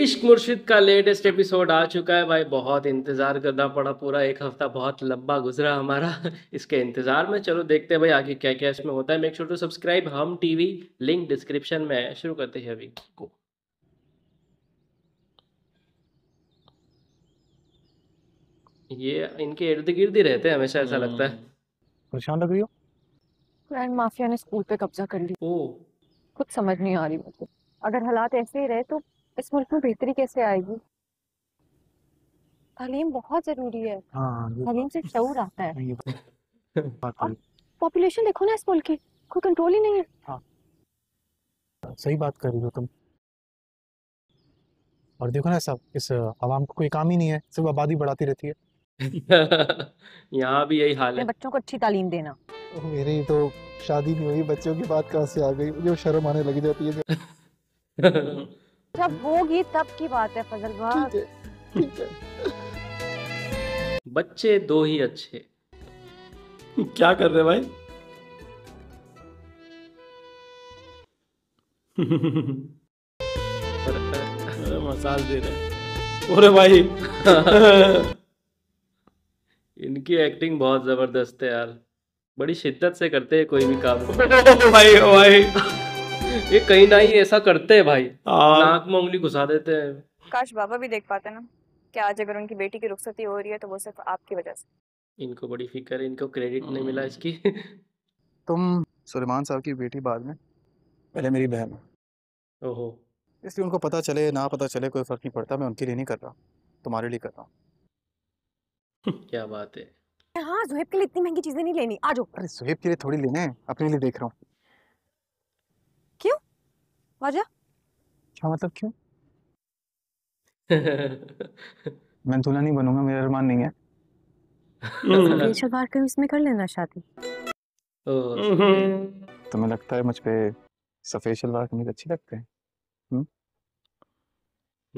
इश्क मुर्शिद का लेटेस्ट एपिसोड आ चुका है भाई बहुत इंतज़ार करना पड़ा पूरा एक हफ्ता बहुत लंबा गुजरा हमारा इसके इंतज़ार में चलो देखते हैं भाई आगे क्या क्या इसमें होता है make sure to subscribe Hum TV link description में है शुरू करते हैं अभी को ये इनके इर्द गिर्द ही रहते हैं हमेशा ऐसा हम्म। लगता है परेशान लग रही हो ग्रैंड माफिया ने स्कूल पे कब्जा कर लिया ओ कुछ समझ नहीं आ रही मुझे अगर हालात ऐसे ही रहे तो इस मुल्क में बेहतरी कैसे आएगी तालीम बहुत जरूरी है हाँ, तालीम से शूर आता है पॉपुलेशन तो देखो ना इस मुल्क की कोई कंट्रोल ही नहीं है हाँ। सही बात कर रही हो तुम और देखो ना सब इस आवाम को कोई काम ही नहीं है सिर्फ आबादी बढ़ाती रहती है यहाँ भी यही हाल है बच्चों को अच्छी तालीम देना मेरी तो शादी नहीं हुई बच्चों की बात कहाँ से आ गई मुझे शर्म आने लगी जाती है जब होगी तब की बात है फजल भाई ठीक है बच्चे दो ही अच्छे क्या कर रहे भाई मसाज दे रहे अरे भाई इनकी एक्टिंग बहुत जबरदस्त है यार बड़ी शिद्दत से करते हैं कोई भी काम भाई भाई ये कहीं ना ही ऐसा करते हैं भाई नाक में उंगली घुसा देते हैं काश बाबा भी देख पाते ना कि आज अगर उनकी बेटी की रुखसती हो रही है तो वो सिर्फ आपकी वजह से इनको बड़ी फिक्र है इनको क्रेडिट नहीं मिला हम्म। इसकी तुम सुलेमान साहब की बेटी बाद में पहले मेरी बहन ओहो इसलिए उनको पता चले ना पता चले कोई फर्क नहीं पड़ता मैं उनके लिए नहीं कर रहा तुम्हारे लिए कर रहा हूँ क्या बात है हाँ जुहेब के लिए इतनी महंगी चीजें नहीं लेनी आ जाओ अरे सुहेब के लिए थोड़ी लेने अपने लिए देख रहा हूँ वजह क्या मतलब क्यों मैं दूल्हा नहीं बनूंगा मेरा अरमान नहीं है बार कर इसमें कर लेना शादी हम्म। तुम्हें लगता है मुझ पे सफेद शलवार कमीज अच्छी लगते हैं हम्म?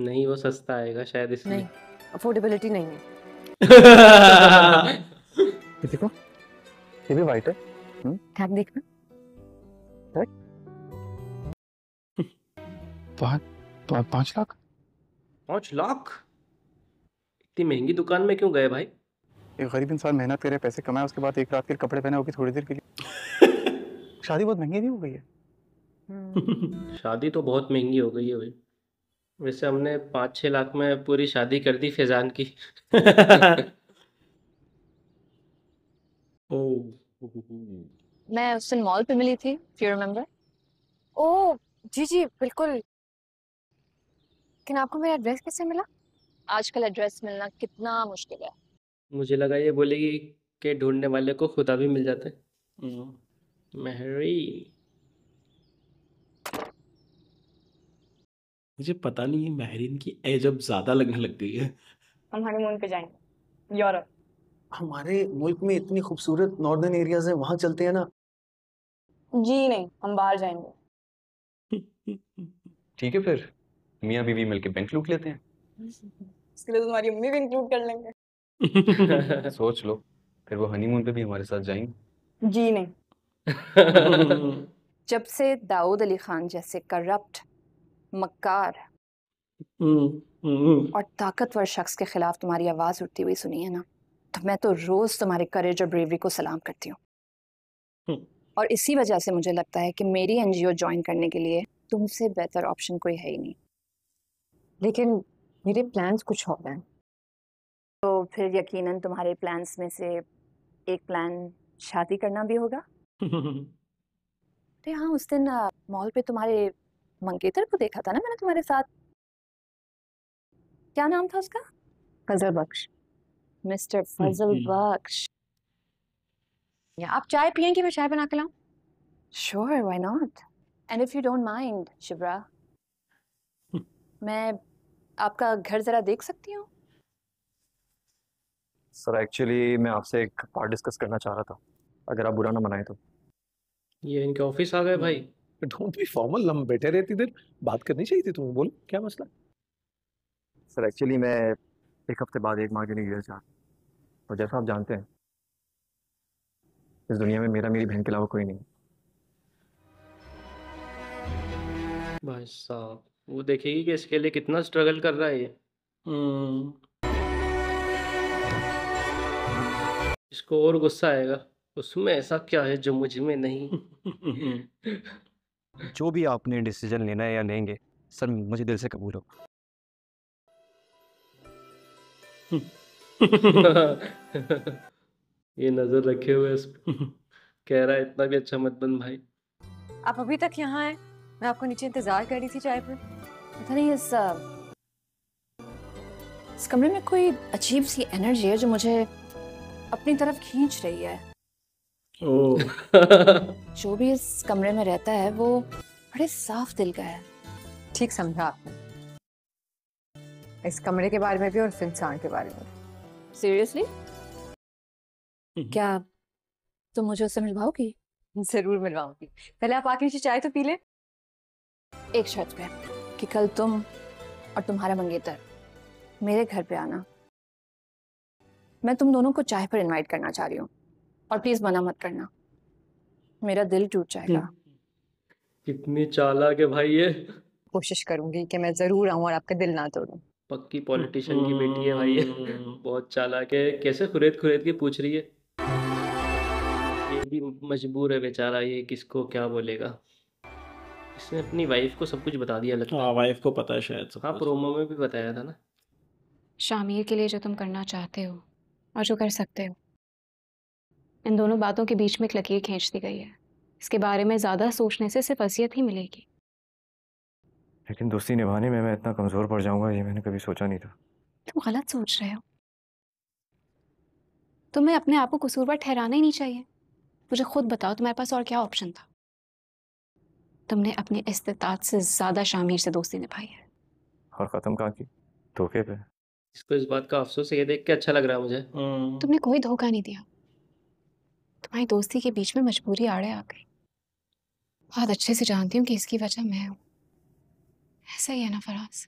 नहीं वो सस्ता आएगा शायद इसमें नहीं अफोर्डेबिलिटी नहीं है ये देखो ये भी वाइट है टैग हम्म? देखना टैग पांच लाख पांच लाख इतनी महंगी दुकान में क्यों गए भाई एक गरीब इंसान मेहनत करे पैसे कमाए उसके बाद एक रात के कपड़े पहने होगी थोड़ी देर के लिए शादी बहुत महंगी नहीं हो गई है शादी तो बहुत महंगी हो गई है भाई वैसे हमने पाँच छः लाख में पूरी शादी कर दी फैजान की ओ मैं उस दिन मॉल पे मिली थी यू रिमेम्बर ओह जी जी बिल्कुल लेकिन आपको मेरा एड्रेस कैसे मिला आजकल एड्रेस मिलना कितना मुश्किल है मुझे लगा ये बोलेगी कि ढूंढने वाले को खुदा भी मिल जाता है मेहरी हम्म। मुझे पता नहीं है महरीन की एज अब ज्यादा लगने लगती है हम हनीमून पे जाएंगे यूरोप हमारे मुल्क में इतनी खूबसूरत नॉर्दर्न एरियाज हैं वहां चलते हैं ना जी नहीं हम बाहर जाएंगे ठीक है फिर मियाँ बीवी मिलके बैंक लूट लेते हैं इसके लिए तो तुम्हारी मम्मी भी इंक्लूड कर लेंगे सोच लो फिर वो हनीमून पे भी हमारे साथ जाएंगे जी नहीं जब से दाऊद अली खान जैसे करप्ट मक्कार हम्म, हम्म। और ताकतवर शख्स के खिलाफ तुम्हारी आवाज़ उठती हुई सुनी है ना तो मैं तो रोज़ तुम्हारे करेज और ब्रेवरी को सलाम करती हूँ हम्म। और इसी वजह से मुझे लगता है कि मेरी एनजीओ ज्वाइन करने के लिए तुमसे बेहतर ऑप्शन कोई है ही नहीं लेकिन मेरे प्लान्स कुछ और हैं तो फिर यकीनन तुम्हारे प्लान्स में से एक प्लान शादी करना भी होगा अरे हाँ उस दिन मॉल पे तुम्हारे मंगेतर को देखा था ना मैंने तुम्हारे साथ क्या नाम था उसका फजल बख्श मिस्टर फजल बख्श या आप चाय पिए कि मैं चाय बना के लाऊं sure why not and if you don't mind शिवरा मैं आपका घर ज़रा देख सकती हूँ सर एक्चुअली मैं आपसे एक पार्ट डिस्कस करना चाह रहा था अगर आप बुरा ना मनाए तो ये इनके ऑफिस आ गए भाई डोंट बी फॉर्मल हम बैठे रहती देर बात करनी चाहिए थी तुम बोल क्या मसला सर एक्चुअली मैं एक हफ्ते बाद एक माह के लिए यूएस जा रहा हूँ और जैसा आप जानते हैं इस दुनिया में मेरा मेरी बहन के अलावा कोई नहीं भाई साहब वो देखेगी कि इसके लिए कितना स्ट्रगल कर रहा है ये हम्म। इसको और गुस्सा आएगा उसमें ऐसा क्या है जो मुझ में नहीं जो भी आपने डिसीजन लेना है या लेंगे सर मुझे दिल से कबूल हो ये नजर रखे हुए इस कह रहा है इतना भी अच्छा मत बन भाई आप अभी तक यहाँ हैं मैं आपको नीचे इंतजार कर रही थी चाय पर पता नहीं इस इस कमरे में कोई अजीब सी एनर्जी है जो मुझे अपनी तरफ खींच रही है जो भी इस कमरे में रहता है वो बड़े साफ दिल का है ठीक समझा आपने इस कमरे के बारे में भी और इस इंसान के बारे में सीरियसली हम्म। क्या तुम मुझे उससे मिलवाओगी जरूर मिलवाऊंगी पहले आप आके चाय तो पी लें एक शर्त पे कि कल तुम और तुम्हारा मंगेतर मेरे घर पे आना मैं तुम दोनों को चाय पर इनवाइट करना चाह रही हूँ और प्लीज मना मत करना मेरा दिल टूट जाएगा हम्म। कितनी चालाक है भाई ये कोशिश करूंगी कि मैं जरूर आऊँ और आपका दिल ना तोड़ूं पक्की पॉलिटिशियन की बेटी है भाई ये हम्म। बहुत चालाक है कैसे खुरेद खुरेद के पूछ रही है ये भी मजबूर है बेचारा ये किसको क्या बोलेगा इसने अपनी वाइफ को सब कुछ बता दिया लगता है वाइफ हाँ, को पता है शायद हाँ प्रोमो में भी बताया था ना शामिर के लिए जो तुम करना चाहते हो और जो कर सकते हो इन दोनों बातों के बीच में एक लकीर खींच दी गई है इसके बारे में ज़्यादा सोचने से सिर्फ असियत ही मिलेगी लेकिन दोस्ती निभाने में मैं इतना कमज़ोर पड़ जाऊंगा ये मैंने कभी सोचा नहीं था तुम गलत सोच रहे हो तुम्हें अपने आप को कसूरवार ठहराना ही नहीं चाहिए मुझे खुद बताओ तुम्हारे पास और क्या ऑप्शन था तुमने अपने इस्तात से ज़्यादा शामिर से दोस्ती निभाई है और ख़त्म कहाँ की धोखे पे इसको इस बात का अफसोस ये देख के अच्छा लग रहा है मुझे हम्म। तुमने कोई धोखा नहीं दिया तुम्हारी दोस्ती के बीच में मजबूरी आड़े आ गई बहुत अच्छे से जानती हूँ कि इसकी वजह मैं हूँ ऐसा ही है ना फराज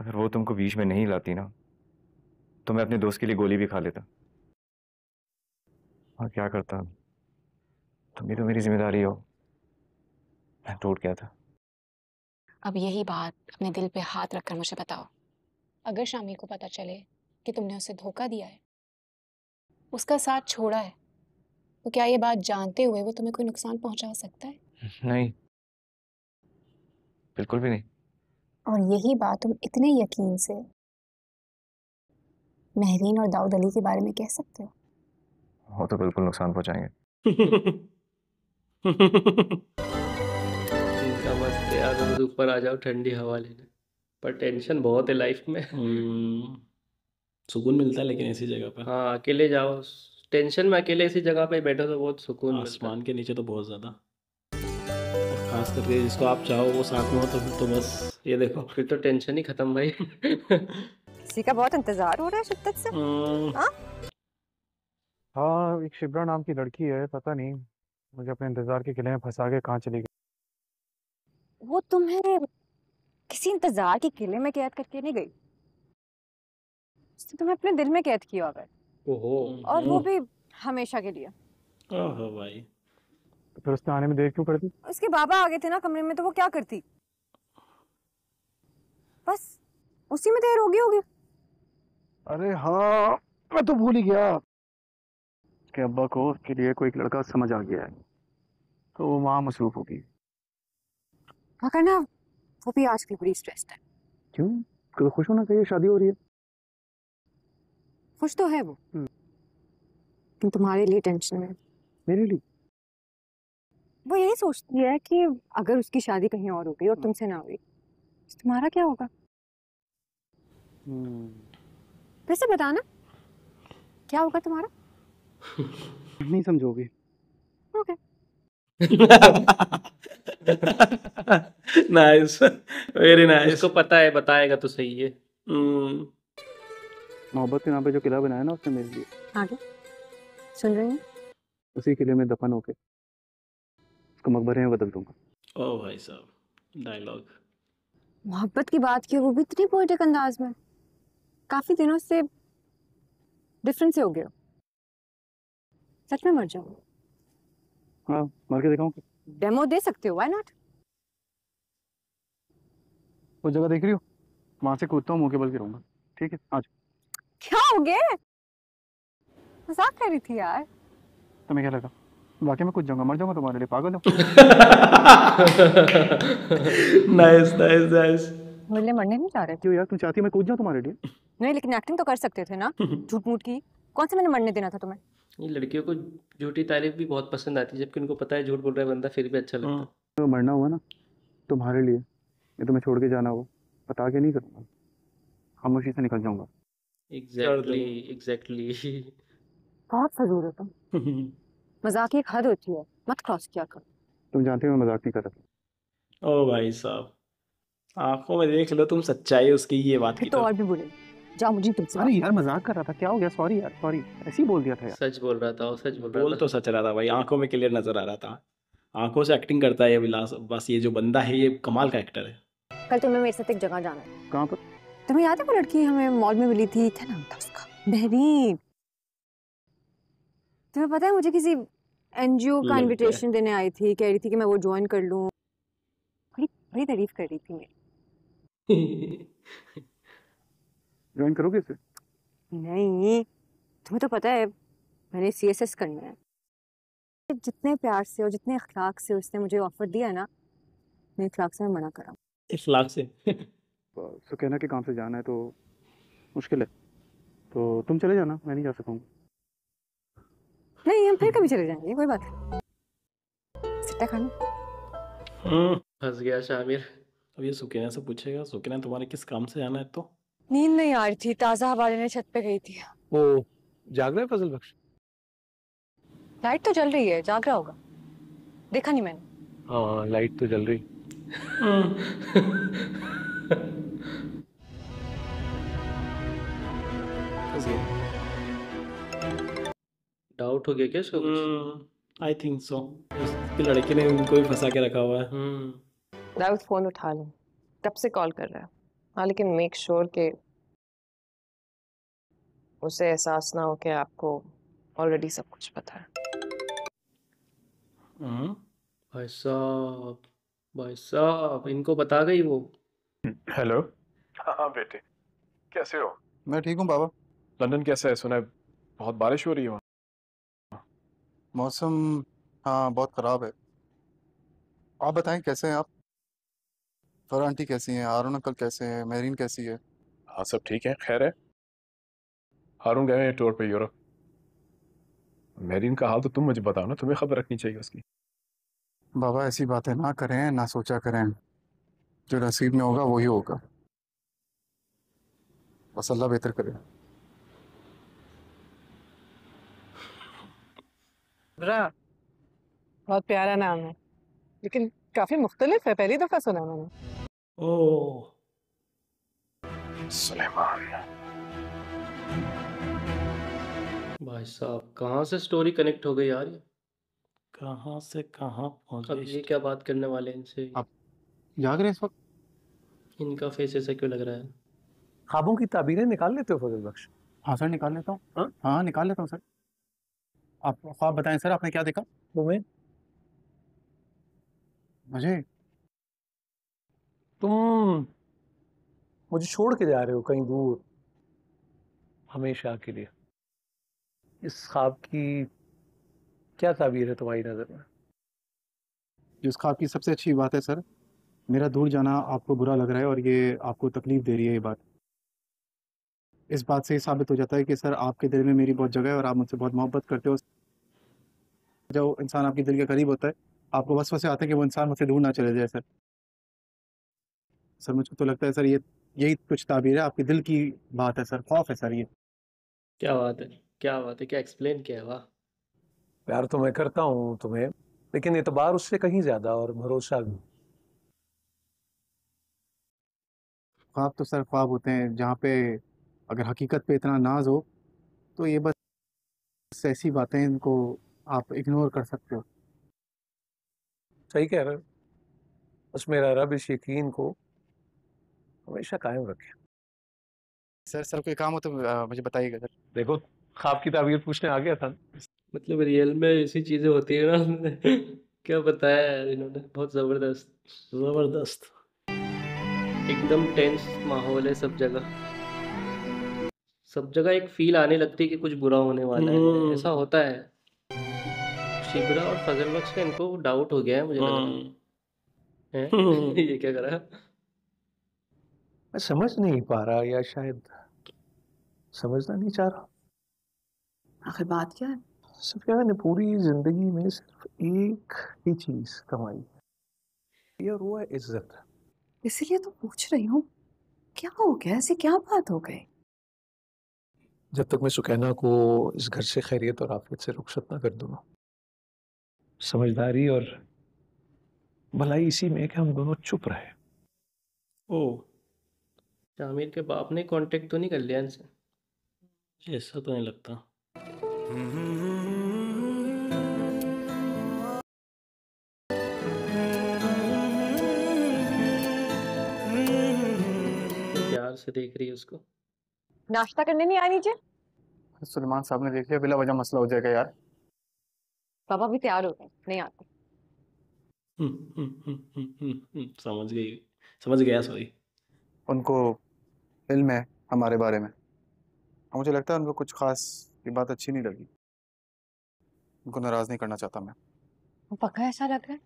अगर वो तुमको बीच में नहीं लाती ना तो मैं अपने दोस्त के लिए गोली भी खा लेता और क्या करता तुम भी तो मेरी जिम्मेदारी हो मैं टूट गया था अब यही बात अपने दिल पे हाथ रखकर मुझे बताओ अगर शामी को पता चले कि तुमने उसे धोखा दिया है उसका साथ छोड़ा है तो क्या ये बात जानते हुए वो तुम्हें कोई नुकसान पहुंचा सकता है नहीं बिल्कुल भी नहीं और यही बात तुम इतने यकीन से महरीन और दाऊद अली के बारे में कह सकते हो वो तो बिल्कुल नुकसान पहुंचाएंगे थोड़ा ऊपर आ जाओ ठंडी हवा लेने पर टेंशन बहुत है लाइफ में हम्म, सुकून मिलता है लेकिन ऐसी जगह पर हाँ अकेले जाओ टेंशन में अकेले ऐसी जगह पर बैठो तो बहुत सुकून आसमान के नीचे तो बहुत ज़्यादा खास करके जिसको आप चाहो वो साथ में हो तो तो बस ये देखो फिर तो टेंशन ही खत्म भाई किसी का बहुत इंतजार हो रहा है शिद्दत से हम्म। हाँ? हाँ एक शिब्रा नाम की लड़की है पता नहीं मुझे अपने इंतजार के किले में फंसा के कहाँ चली गई वो तुम्हें तो किसी इंतजार के किले में कैद करके नहीं गई तुम्हें तो अपने दिल में कैद किया अगर ओहो और वो भी हमेशा के लिए ओहो भाई तो फिर उसने आने में देर क्यों करती उसके बाबा आ गए थे ना कमरे में तो वो क्या करती बस उसी में देर होगी होगी अरे हाँ मैं तो भूल ही गया कि अब्बा को उसके लिए कोई लड़का समझ आ गया है तो वो वहां मसरूफ होगी मगर हाँ ना वो भी आजकल बड़ी स्ट्रेस्ड है क्यों तो खुश होना चाहिए शादी हो रही है खुश तो है वो हम्म। लेकिन तुम्हारे लिए टेंशन में मेरे लिए वो यही सोचती है कि अगर उसकी शादी कहीं और हो गई और हम्म। तुमसे ना हुई तो तुम्हारा क्या होगा हम्म। वैसे बताना क्या होगा तुम्हारा नहीं समझोगे okay okay. Nice very nice इसको पता है बताएगा तो सही है hmm. मोहब्बत के नाम पे जो किला बनाया ना उसने मेरे लिए आगे सुन रहे हैं उसी किले में दफन होके उसको मकबरे में बदल दूंगा ओ oh, भाई साहब डायलॉग मोहब्बत की बात की वो भी इतनी पोएटिक अंदाज में काफी दिनों से डिफरेंस हो गया सच में मर जाऊं हां मर के दिखाऊँ डेमो दे सकते हो व्हाई नॉट वो जगह देख रही हो वहां से कूदता हूँ मुंह के बल गिरूंगा ठीक है आज क्या हो गया मजाक कर रही थी यार तुम्हें तो क्या लगा वाकई मैं कुछ जाऊंगा मर जाऊंगा तुम्हारे लिए पागल हो नाइस नाइस नाइस मेरे मरने नहीं जा रहे क्यों यार तुम चाहती मैं कूद जाऊं तुम्हारे लिए नहीं लेकिन एक्टिंग तो कर सकते थे ना झूठ मूठ की कौन से मैंने मरने देना था तुम्हें ये लड़कियों को झूठी तारीफ भी बहुत पसंद आती है जबकि उनको पता है झूठ बोल रहा है बंदा फिर भी अच्छा लगता है हाँ। तो मरना हुआ ना तुम्हारे लिए ये तुम्हें तो छोड़ के जाना होगा बता के नहीं करूँगा खामोशी से निकल जाऊँगा एग्जैक्टली एग्जैक्टली बहुत फजूल हो तुम मजाक एक हद होती है मत क्रॉस किया तुम जानते हो मजाक नहीं ओ भाई साहब आंखों में देख लो तुम सच्चाई उसकी ये बात की तो और भी जा मुझे तुमसे अरे यार मजाक कर रहा था क्या हो गया सॉरी यार सॉरी ऐसे ही बोल दिया था यार सच बोल रहा था सच बोल रहा बोल तो सच रहा था भाई आंखों में क्लियर नजर आ रहा था आंखों से एक्टिंग करता है ये विलास बस ये जो बंदा है ये कमाल का एक्टर है कल तुम्हें मेरे साथ एक जगह जाना है कहां पर तुम्हें याद है वो लड़की हमें मॉल में मिली थी क्या नाम था उसका बहरीन तुम्हें पता है मुझे किसी एनजीओ का इनविटेशन देने आई थी कह रही थी कि मैं वो ज्वाइन कर लूं बड़ी बड़ी तारीफ कर रही थी मेरी ज्वाइन करोगे इसे नहीं तुम्हें तो पता है मैंने सी एस एस करना है जितने प्यार से और जितने अखलाक से उसने मुझे ऑफर दिया है ना मैं अखलाक से मैं मना करा अखलाक से सुकैना तो के काम से जाना है तो मुश्किल है तो तुम चले जाना मैं नहीं जा सकूंगा नहीं हम फिर कभी चले जाएंगे कोई बात सिट्टा खाना हम्म, फंस गया शामिर अब ये सुकैना से पूछेगा सुकैना तुम्हारे किस काम से जाना है तो नींद नहीं आ रही थी ताजा हवा लेने छत पे गई थी वो जाग रहा है फजल बख्श लाइट तो जल रही है जाग रहा होगा देखा नहीं मैंने हाँ, हाँ लाइट तो जल रही डाउट हो गया क्या सो आई थिंक सो उसके लड़के ने उनको भी फंसा के रखा हुआ है दाऊद hmm. फोन उठा लो तब से कॉल कर रहा है हाँ लेकिन मेक श्योर sure उसे एहसास ना हो कि आपको ऑलरेडी सब कुछ पता है हम्म, भाई साहब भाई साहब इनको बता गई वो हेलो हाँ बेटे कैसे हो मैं ठीक हूँ बाबा लंदन कैसा है सुना है बहुत बारिश हो रही है मौसम हाँ बहुत ख़राब है आप बताएं कैसे हैं आप और आंटी कैसी हैं हारून अंकल कैसे हैं मेहरीन कैसी है हाँ सब ठीक है खैर है हारून गए हैं टूर पे यूरोप मेहरीन का हाल तो तुम मुझे बताओ ना तुम्हें खबर रखनी चाहिए उसकी बाबा ऐसी बातें ना करें ना सोचा करें जो नसीब में होगा वही होगा बस अल्लाह बेहतर करे बहुत प्यारा नाम है लेकिन काफी मुख्तलिफ है पहली दफा सुना मैंने ओह oh. सुलेमान भाई साहब कहाँ से स्टोरी कनेक्ट हो गई यार ये कहाँ से कहाँ पहुंच अब ये क्या बात करने वाले हैं इनसे आप जाग रहे हैं इस वक्त इनका फेस ऐसा क्यों लग रहा है ख्वाबों की ताबीरें निकाल लेते हो फजल बख्श हाँ सर निकाल लेता हूँ हाँ हाँ निकाल लेता हूँ सर आप ख्वाब बताएं सर आपने क्या देखा मुझे तुम मुझे छोड़ के जा रहे हो कहीं दूर हमेशा के लिए इस ख्वाब की क्या ताबीर है तुम्हारी नज़र में जो इस ख्वाब की सबसे अच्छी बात है सर मेरा दूर जाना आपको बुरा लग रहा है और ये आपको तकलीफ दे रही है ये बात इस बात से ही साबित हो जाता है कि सर आपके दिल में मेरी बहुत जगह है और आप मुझसे बहुत मोहब्बत करते हो जब इंसान आपके दिल के करीब होता है आपको बस वैसे आता है कि वो इंसान मुझसे दूर ना चले जाए सर सर मुझको तो लगता है सर ये यही कुछ ताबीर है आपके दिल की बात है सर खौफ है सर ये क्या बात है क्या बात है क्या एक्सप्लेन किया वाह प्यार तो मैं करता हूँ तुम्हें लेकिन एतबार उससे कहीं ज्यादा और भरोसा भी ख्वाब तो सर ख्वाब होते हैं जहाँ पे अगर हकीकत पे इतना नाज हो तो ये बस ऐसी बातें इनको आप इग्नोर कर सकते हो सही कह रहे हो बस मेरा रब इस यकीन को हमेशा कायम रखे सर सर कोई काम हो तो मुझे बताइएगा सर देखो खाब की तबीयत पूछने आ गया था मतलब रियल में ऐसी चीज़ें होती है ना क्या बताया इन्होंने बहुत ज़बरदस्त ज़बरदस्त एकदम टेंस माहौल है सब जगह सब जगह एक फील आने लगती है कि कुछ बुरा होने वाला है हम्म। ऐसा होता है शिबरा और फजल बख्श का इनको डाउट हो गया है मुझे लगता है हम्म। ये क्या करा मैं समझ नहीं पा रहा या शायद समझना नहीं चाह रहा आखिर बात क्या है सफिया मैंने पूरी जिंदगी में सिर्फ एक ही चीज कमाई है और वो है इज्जत इसीलिए तो पूछ रही हूँ क्या हो गया ऐसी क्या बात हो गई जब तक मैं सुकैना को इस घर से खैरियत और आफियत से रुखसत ना कर दूंगा समझदारी और भलाई इसी में कि हम दोनों चुप रहे ओ जामिर के बाप ने कांटेक्ट तो नहीं कर लिया इनसे ऐसा तो नहीं लगता प्यार से देख रही है उसको नाश्ता करने नहीं आ नीचे सुलेमान साहब ने देख लिया बिला वजह मसला हो जाएगा यार पापा भी तैयार हो गए नहीं आते हम्म, हम्म, हम्म, समझ गई समझ गया सॉरी उनको इल्म है हमारे बारे में और मुझे लगता है उनको कुछ ख़ास ये बात अच्छी नहीं लगी उनको नाराज़ नहीं करना चाहता मैं पक्का ऐसा लग रहा है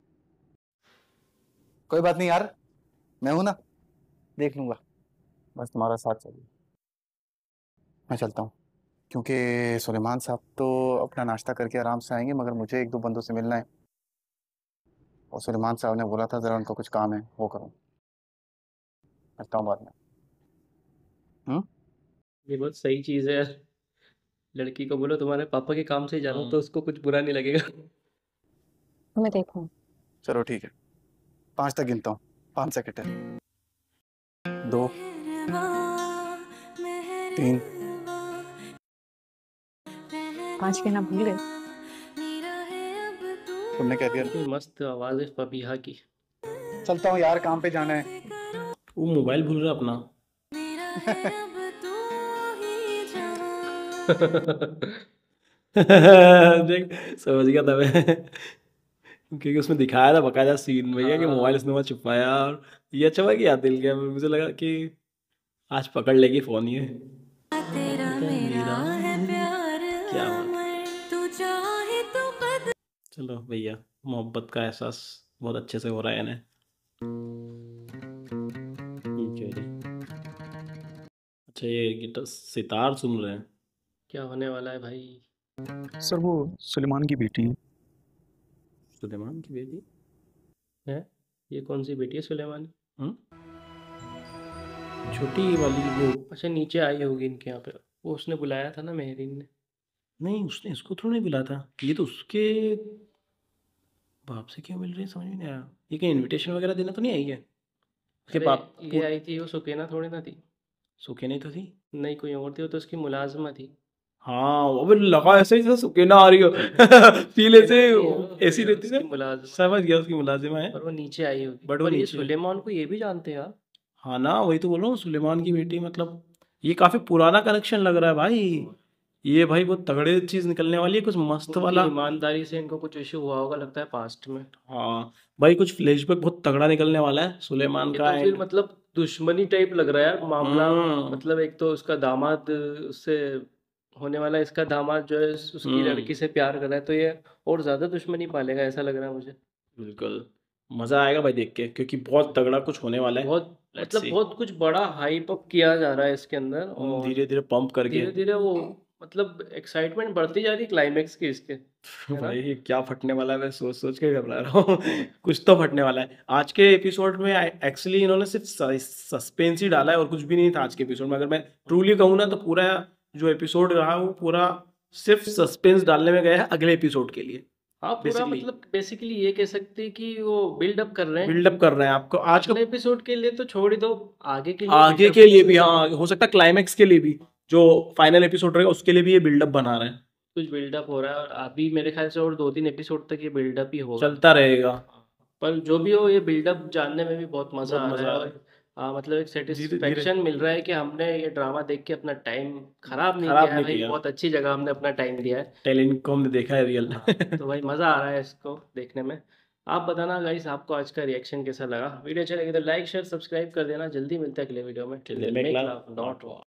कोई बात नहीं यार मैं हूं ना देख लूंगा बस तुम्हारा साथ चाहिए मैं चलता हूँ क्योंकि सुलेमान साहब तो अपना नाश्ता करके आराम से आएंगे मगर मुझे एक दो बंदों से मिलना है और सुलेमान साहब ने बोला था ज़रा उनका कुछ काम है वो करूँ मिलता हूँ बाद में हाँ ये बहुत सही चीज़ है लड़की को बोलो तुम्हारे पापा के काम से जाना हाँ। तो उसको कुछ बुरा नहीं लगेगा मैं देखूं चलो ठीक है पांच तक गिनता हूँ पांच सेकंड है दो तीन पाँच गिनना भूल गए तुमने कह दिया मस्त आवाज़ है फबीहा की चलता हूँ यार काम पे जाना है वो मोबाइल भूल रहा अपना तो देख समझ गया था मैं क्योंकि उसमें दिखाया था बकायदा सीन भैया कि मोबाइल हाँ। इसने वहाँ छुपाया और ये अच्छा भाई कि याद दिल गया मुझे लगा कि आज पकड़ लेगी फोन ये तो चलो भैया मोहब्बत का एहसास बहुत अच्छे से हो रहा है इन्हें अच्छा ये गिटार सितार सुन रहे हैं क्या होने वाला है भाई सर वो सुलेमान की बेटी है सुलेमान की बेटी है ये कौन सी बेटी है सुलेमान हम्म? छोटी वाली वो अच्छा नीचे आई होगी इनके यहाँ पे वो उसने बुलाया था ना मेहरीन ने नहीं उसने इसको थोड़ा नहीं बुलाया था ये तो उसके बाप से क्यों मिल रही है समझ में नहीं आया ये कहीं इन्विटेशन वगैरह देना तो नहीं आई है उसके बाप ये आई थी वो सुकेना थोड़ी ना थी सुकेनी तो थी नहीं कोई और थी वो तो उसकी मुलाजम थी हाँ अब लगा ऐसे ही था सुकेना आ रही हो फील ऐसे ऐसी रहती है मुलाजम समझ गया उसकी मुलाजिमा है और वो नीचे आई होगी बट वो सुलेमान को ये भी जानते हैं आप हाँ ना वही तो बोल रहा हूँ सुलेमान की बेटी मतलब ये काफी पुराना कनेक्शन लग रहा है भाई ये भाई बहुत तगड़े चीज निकलने वाली है कुछ मस्त वाला ईमानदारी से इनको कुछ इश्यू हुआ होगा लगता है पास्ट में हाँ भाई कुछ फ्लैशबैक बहुत तगड़ा निकलने वाला है सुलेमान का तो फिर मतलब दुश्मनी टाइप लग रहा है मामला हम्म। मतलब एक तो उसका दामाद उससे होने वाला इसका दामाद जो है उसकी हम्म। लड़की से प्यार कर रहा है तो ये और ज्यादा दुश्मनी पालेगा ऐसा लग रहा है मुझे बिल्कुल मजा आएगा भाई देख के क्योंकि बहुत तगड़ा कुछ होने वाला है बहुत मतलब बहुत कुछ बड़ा हाइप अप किया जा रहा है इसके अंदर हम्म, और धीरे धीरे पंप करके धीरे धीरे वो मतलब एक्साइटमेंट बढ़ती जा रही क्लाइमेक्स की इसके भाई क्या फटने वाला है मैं सोच सोच के घबरा रहा हूँ कुछ तो फटने वाला है आज के एपिसोड में एक्चुअली इन्होंने सिर्फ सस्पेंस ही डाला है और कुछ भी नहीं था आज के एपिसोड में अगर मैं ट्रूली कहूँ ना तो पूरा जो एपिसोड रहा वो पूरा सिर्फ सस्पेंस डालने में गया है अगले एपिसोड के लिए आप हाँ, पूरा मतलब बेसिकली ये कह सकते हैं कि वो बिल्डअप कर रहे हैं बिल्डअप कर रहे हैं आपको आज के एपिसोड के लिए तो छोड़ ही दो आगे के लिए आगे के लिए भी हाँ हो सकता है क्लाइमेक्स के लिए भी जो फाइनल एपिसोड रहेगा उसके लिए भी ये बिल्डअप बना रहे हैं कुछ बिल्डअप हो रहा है और अभी मेरे ख्याल से और दो तीन एपिसोड तक ये बिल्डअप ही होगा चलता रहेगा पर जो भी हो ये बिल्डअप जानने में भी बहुत मजा आ रहा है आ, मतलब एक सेटिस्फेक्शन मिल रहा है कि हमने ये ड्रामा देख के अपना टाइम खराब नहीं खराब किया नहीं भाई किया। बहुत अच्छी जगह हमने अपना टाइम दिया है टैलेंट को हमने देखा है रियल हाँ, तो भाई मज़ा आ रहा है इसको देखने में आप बताना गाइस आपको आज का रिएक्शन कैसा लगा वीडियो अच्छा लगे तो लाइक शेयर सब्सक्राइब कर देना जल्दी मिलता है अगले वीडियो में